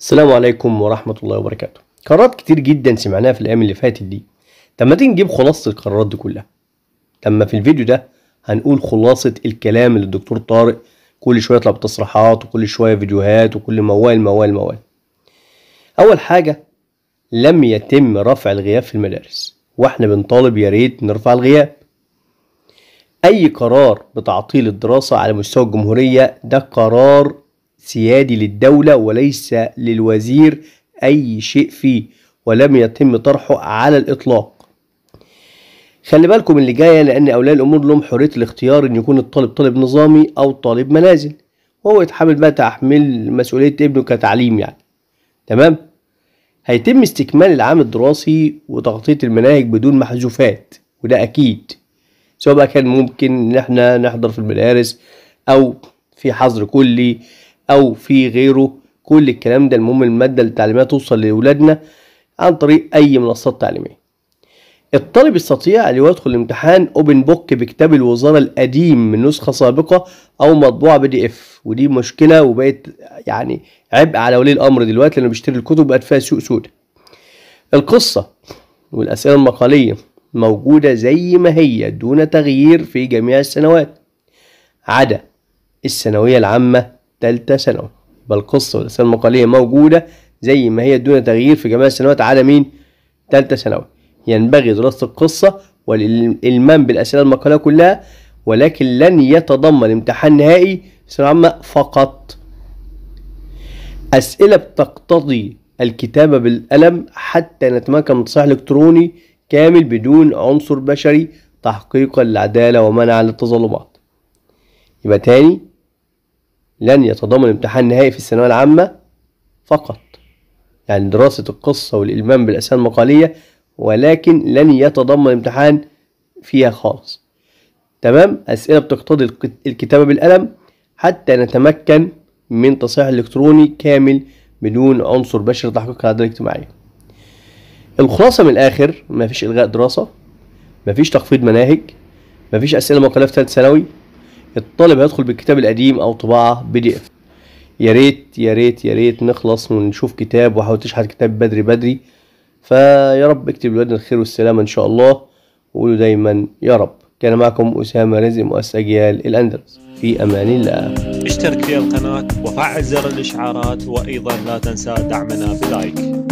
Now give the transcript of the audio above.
السلام عليكم ورحمة الله وبركاته قرارات كتير جدا سمعناها في الأيام اللي فاتت دي طب ما تيجي نجيب خلاصة القرارات دي كلها لما في الفيديو ده هنقول خلاصة الكلام اللي الدكتور طارق كل شوية يطلع بتصريحات وكل شوية فيديوهات وكل موال موال موال أول حاجة لم يتم رفع الغياب في المدارس واحنا بنطالب يا ريت نرفع الغياب أي قرار بتعطيل الدراسة على مستوى الجمهورية ده قرار سيادي للدولة وليس للوزير أي شيء فيه ولم يتم طرحه على الإطلاق خلي بالكم اللي جاية لأن أولياء الأمور لهم حرية الاختيار إن يكون الطالب طالب نظامي أو طالب منازل وهو يتحمل بقى تحميل مسؤولية ابنه كتعليم يعني تمام هيتم استكمال العام الدراسي وتغطية المناهج بدون محذوفات وده أكيد سواء بقى كان ممكن إن احنا نحضر في المدارس أو في حظر كلي او في غيره كل الكلام ده المهم المادة التعليمية توصل لأولادنا عن طريق أي منصات تعليمية الطالب يستطيع أن يدخل الامتحان أوبن بوك بكتاب الوزارة القديم من نسخة سابقة أو مطبوعة بي دي إف ودي مشكلة وبقت يعني عبء على ولي الأمر دلوقتي لأنه بيشتري الكتب بقت فيها سوق سود القصة والأسئلة المقالية موجودة زي ما هي دون تغيير في جميع السنوات عدا الثانوية العامة تالتة ثانوي بل القصة والأسئلة المقالية موجودة زي ما هي دون تغيير في جميع السنوات على مين؟ تالتة ثانوي ينبغي دراسة القصة والإلمام بالأسئلة المقالية كلها ولكن لن يتضمن امتحان نهائي ثانوية عامة فقط أسئلة بتقتضي الكتابة بالقلم حتى نتمكن من تصحيح إلكتروني كامل بدون عنصر بشري تحقيقا للعدالة ومنعا للتظلمات يبقى تاني لن يتضمن امتحان نهائي في الثانوية العامة فقط يعني دراسة القصة والإلمام بالأسئلة المقالية ولكن لن يتضمن امتحان فيها خالص تمام أسئلة بتقتضي الكتابة بالقلم حتى نتمكن من تصحيح إلكتروني كامل بدون عنصر بشري تحقيق العدالة الاجتماعية الخلاصة من الآخر مفيش إلغاء دراسة مفيش تخفيض مناهج مفيش أسئلة مقالية في ثالث ثانوي الطالب هيدخل بالكتاب القديم او طباعه بي دي اف يا ريت يا ريت يا ريت نخلص ونشوف كتاب وحاول تشحن كتاب بدري بدري فيا رب اكتب لولادنا الخير والسلامه ان شاء الله وقولوا دايما يا رب كان معكم أسامة رزق مؤسس أجيال الأندلس في أمان الله اشترك في القناة وفعل زر الإشعارات وأيضا لا تنسى دعمنا بلايك